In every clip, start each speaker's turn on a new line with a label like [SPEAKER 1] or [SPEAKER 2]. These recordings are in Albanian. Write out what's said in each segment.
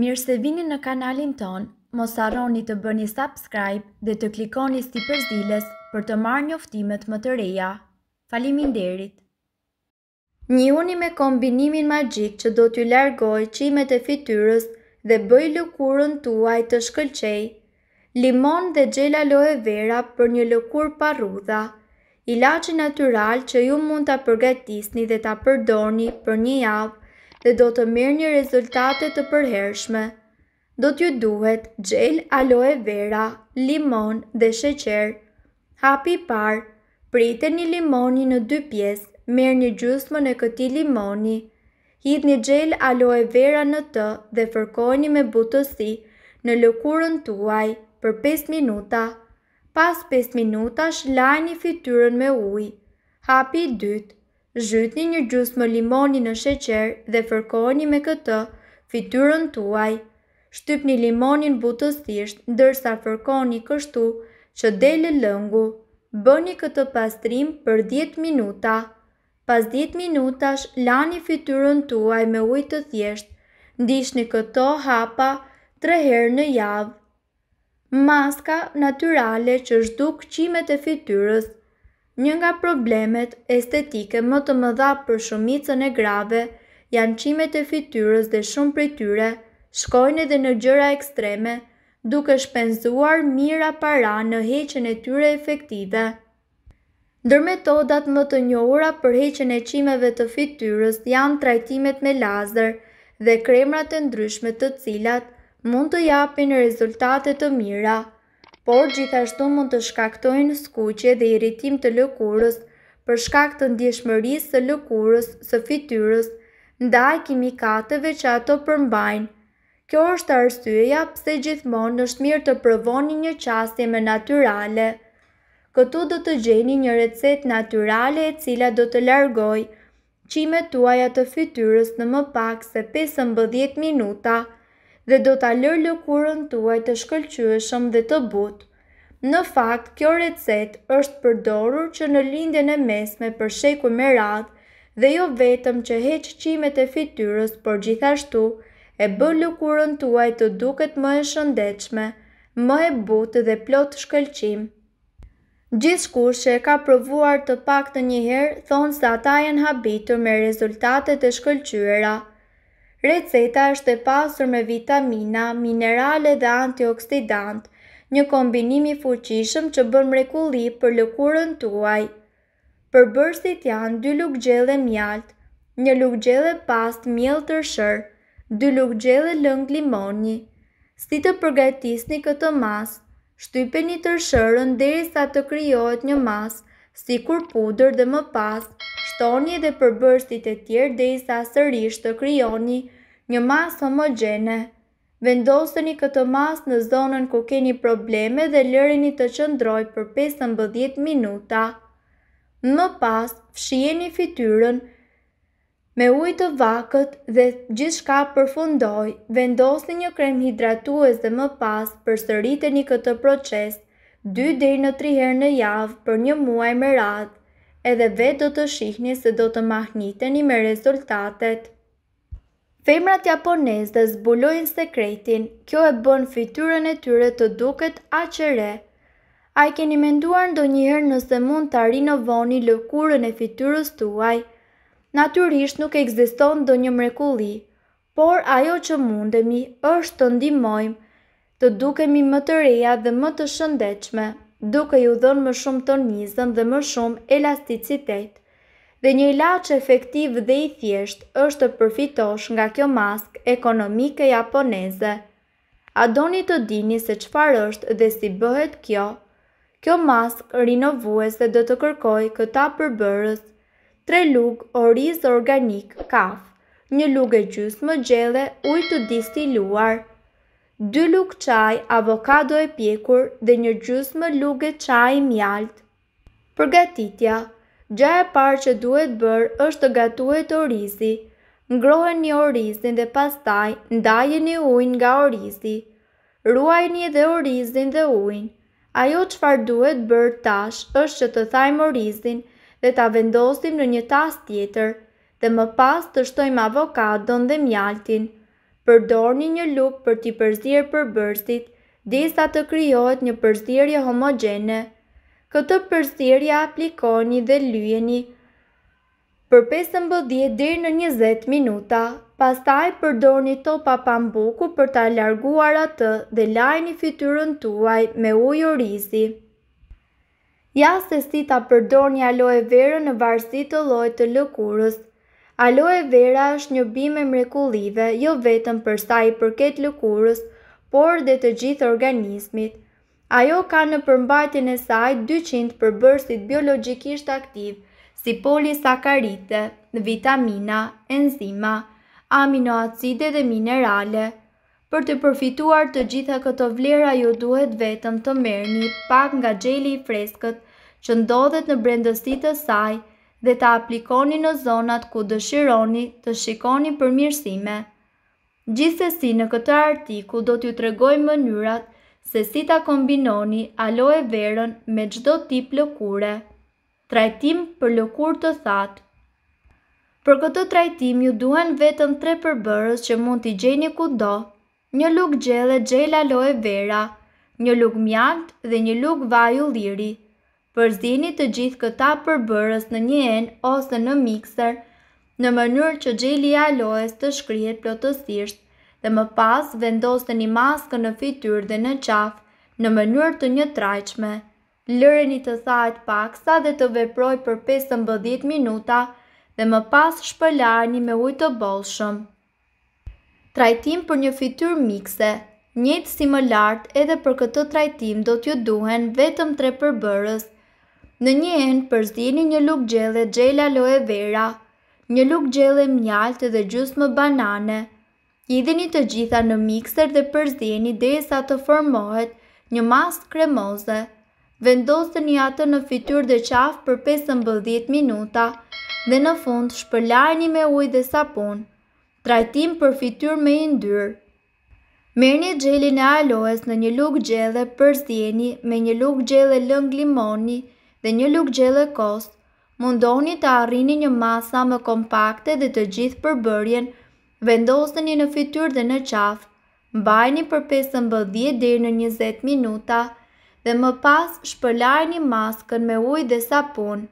[SPEAKER 1] Mirë se vini në kanalin ton, mos arroni të bëni subscribe dhe të klikoni sti përzdiles për të marrë një më të reja. Falimin derit! Një uni me kombinimin magjik që do t'ju largoj qimet e fityrës dhe bëj lukurën tuaj të shkëlqej. Limon dhe gjela loe vera për një lukur parruda. Ilaci natural që ju mund t'a përgatisni dhe t'a përdoni për një avë dhe do të mirë një rezultate të përhershme. Do t'ju duhet gjel, aloe vera, limon dhe sheqer. Hapi par, prite një limoni në dy pjesë, mirë një gjusmë në këti limoni. Hidh një gjel, aloe vera në të dhe fërkojni me butësi në lëkurën tuaj për 5 minuta. Pas 5 minuta, shlajni fityrën me ujë. Hapi dytë, zhytni një gjus më limoni në sheqer dhe fërkojni me këtë fityrën tuaj. Shtypni limonin butës ndërsa fërkojni kështu që dele lëngu. Bëni këtë pastrim për 10 minuta. Pas 10 minutash, lani fityrën tuaj me ujtë të thjesht. Ndishni këto hapa 3 herë në javë. Maska naturale që zhduk qimet e fityrës Një nga problemet estetike më të mëdha për shumicën e grave janë qimet e fityrës dhe shumë prej tyre shkojnë edhe në gjëra ekstreme duke shpenzuar mira para në heqen e tyre efektive. Ndër metodat më të njohura për heqen e qimeve të fityrës janë trajtimet me lazer dhe kremrat e ndryshme të cilat mund të japin rezultate të mira por gjithashtu mund të shkaktojnë skuqje dhe irritim të lëkurës për shkakt të ndjeshmërisë së lëkurës së fytyrës ndaj kimikateve që ato përmbajnë. Kjo është arsyeja pse gjithmonë është mirë të provoni një qasje me natyrale. Këtu do të gjeni një recet natyrale e cila do të largoj qime tuaja të fytyrës në më pak se 15 minuta dhe do t'a lërë lëkurën tuaj të shkëllqyëshëm dhe të butë. Në fakt, kjo recet është përdorur që në lindjen e mesme për sheku me radhë dhe jo vetëm që heq qimet e fityrës, por gjithashtu e bën lëkurën tuaj të duket më e shëndetshme, më e butë dhe plot shkëlqim. Gjithë shkur që e ka provuar të pak të njëherë, thonë se ata janë habitur me rezultatet e shkëllqyëra. Receta është e pasur me vitamina, minerale dhe antioksidant, një kombinimi fuqishëm që bën mrekulli për lëkurën tuaj. Përbërësit janë 2 lukë gjellë mjaltë, një lukë gjellë pastë mjellë të rëshërë, 2 lukë gjellë lëngë limoni. Si të përgatisni këtë masë, shtype një të rëshërën dhe i sa të kryojt një masë, si kur pudër dhe më pastë, shtoni dhe përbërstit e tjerë dhe i sa sërish të kryoni një masë homogene. Vendoseni këtë mas në zonën ku keni probleme dhe lëreni të qëndroj për 15 minuta. Më pas, fshieni fityrën me ujtë të vakët dhe gjithë shka përfundoj, vendosni një krem hidratues dhe më pas për sëriteni këtë proces 2 në 3 herë në javë për një muaj me radhë edhe vetë do të shihni se do të mahniteni me rezultatet. Femrat japonesë dhe zbulojnë sekretin, kjo e bën fityrën e tyre të duket aqere. A i keni menduar njëherë nëse mund të rinovoni lëkurën e fityrës tuaj, naturisht nuk e ndo ndonjë mrekulli, por ajo që mundemi është të ndimojmë të dukemi më të reja dhe më të shëndechme duke ju dhënë më shumë tonizëm dhe më shumë elasticitet. Dhe një ilaç efektiv dhe i thjesht është të përfitosh nga kjo mask ekonomike japoneze. A doni të dini se çfarë është dhe si bëhet kjo? Kjo mask rinovuese do të kërkoj këta përbërës. 3 lugë oriz organik kaf, 1 lugë e gjysë më gjele uj të distiluar. 2 lukë qaj, avokado e pjekur dhe një gjusë më lukë qaj mjalt. Përgatitja Gja e parë që duhet bërë është të gatuhet orizi. Ngrohen një orizin dhe pastaj ndaje një ujnë nga orizi. Ruaj një dhe orizin dhe ujnë. Ajo farë duhet bërë tash është që të thajmë orizin dhe ta vendosim në një tas tjetër dhe më pas të shtojmë avokadon dhe mjaltin përdorni një lupë për t'i përzirë për bërstit, disa të kryohet një përzirje homogene. Këtë përzirje aplikoni dhe lyeni për 15 dhe në 20 minuta. Pastaj përdorni topa pambuku për t'a larguar atë dhe lajni fityrën tuaj me ujë orizi. Ja se si ta përdorni aloe verë në varsit të lojtë të lëkurës, Aloe vera është një bimë e mrekullive, jo vetëm për sa i përket lëkurës, por dhe të gjithë organizmit. Ajo ka në përmbatin e saj 200 përbërsit biologjikisht aktiv, si polisakarite, vitamina, enzima, aminoacide dhe minerale. Për të përfituar të gjitha këto vlera ju duhet vetëm të merë një pak nga gjeli i freskët që ndodhet në brendësit të sajë, dhe ta aplikoni në zonat ku dëshironi të shikoni përmirësime. Gjithsesi në këtë artikull do t'ju tregoj mënyrat se si ta kombinoni aloe verën me çdo tip lëkure. Trajtim për lëkurë të thatë. Për këtë trajtim ju duhen vetëm tre përbërës që mund t'i gjeni ku do, një luk e gjela aloe vera, një luk mjalt dhe një luk vaju liri. liri. Përzini të gjithë këta përbërës në një enë ose në mikser, në mënyrë që gjeli e alojës të shkryhet plotësisht, dhe më pas vendosë një maskë në fityr dhe në qafë, në mënyrë të një trajqme. Lëreni të thajt pak sa dhe të veproj për 15 minuta dhe më pas shpëllani me ujtë të bolshëm. Trajtim për një fityr mikse Njëtë si më lartë edhe për këtë trajtim do t'ju duhen vetëm tre përbërës, Në një enë përzini një luk gjele gjela loe vera, një luk gjele mjaltë dhe gjusë më banane. Idhini të gjitha në mikser dhe përzini dhe e sa të formohet një masë kremoze. Vendosë një atë në fitur dhe qafë për 15 minuta dhe në fund shpëllajni me ujë dhe sapun. Trajtim për fitur me indyrë. një gjelin e aloes në një luk gjele përzini me një luk gjele lëng limoni dhe një luk gjele kost, mundoni të arrini një masa më kompakte dhe të gjithë përbërjen, vendosën një në fityr dhe në qaf, mbajni për 5-10 dhe në 20 minuta, dhe më pas shpëllaj një maskën me uj dhe sapun.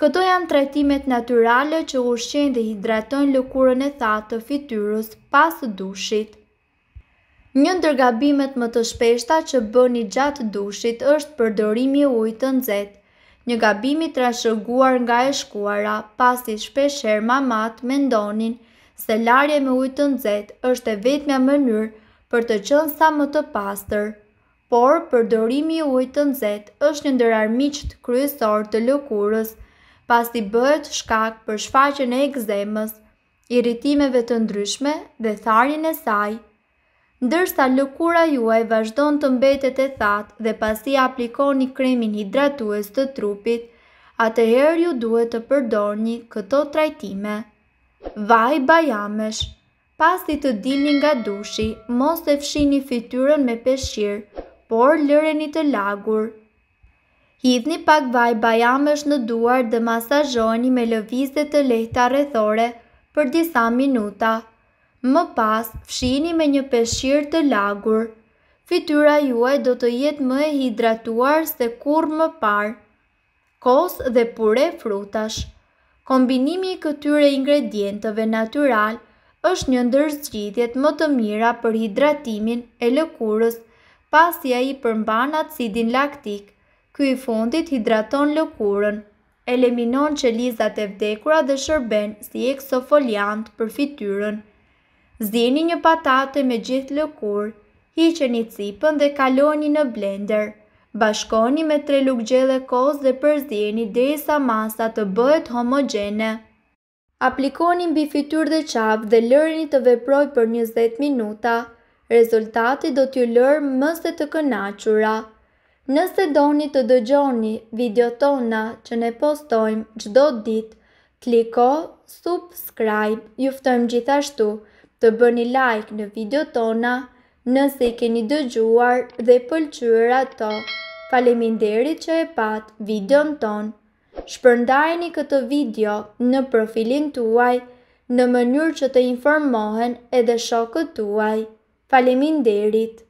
[SPEAKER 1] Këto janë tretimet naturale që ushqen dhe hidratojnë lukurën e thatë të fityrës pas dushit. Një ndër gabimet më të shpeshta që bëni gjatë dushit është përdorimi i ujit të nxehtë. Një gabim i trashëguar nga e shkuara, pasi shpeshherë mamat mendonin se larje me ujë të nxehtë është e vetmja mënyrë për të qenë sa më të pastër. Por përdorimi i ujit të nxehtë është një ndër armiqt kryesor të lëkurës, pasi bëhet shkak për shfaqjen e ekzemës, irritimeve të ndryshme dhe tharjen e saj ndërsa lëkura juaj vazhdon të mbetet e thatë dhe pasi aplikoni kremin hidratues të trupit, atëherë ju duhet të përdorni këto trajtime. Vaj bajamesh Pasi të dilni nga dushi, mos e fshini fityrën me peshqir, por lëreni të lagur. Hidhni pak vaj bajamesh në duar dhe masazhoni me lëvizje të lehta rrethore për disa minuta. Më pas, fshini me një peshir të lagur. Fityra juaj do të jetë më e hidratuar se kur më parë. Kos dhe pure frutash. Kombinimi i këtyre ingredienteve natural është një ndër zgjidhjet më të mira për hidratimin e lëkurës, pasi ai përmban acidin laktik. Ky i fundit hidraton lëkurën, eliminon qelizat e vdekura dhe shërben si eksfoliant për fytyrën zdini një patate me gjithë lëkur, hiqeni cipën dhe kaloni në blender. Bashkoni me tre lukë gjele kos dhe përzdjeni dhe i sa masa të bëhet homogene. Aplikoni mbi fitur dhe qap dhe lërni të veproj për 20 minuta. Rezultati do t'ju lërë mëse të kënachura. Nëse doni të dëgjoni video tona që ne postojmë gjdo dit, kliko subscribe. Juftojmë gjithashtu të bëni like në video tona nëse i keni dëgjuar dhe pëlqyër ato. Faleminderit që e pat video në tonë. Shpërndajni këtë video në profilin tuaj në mënyrë që të informohen edhe shokët tuaj. Faleminderit.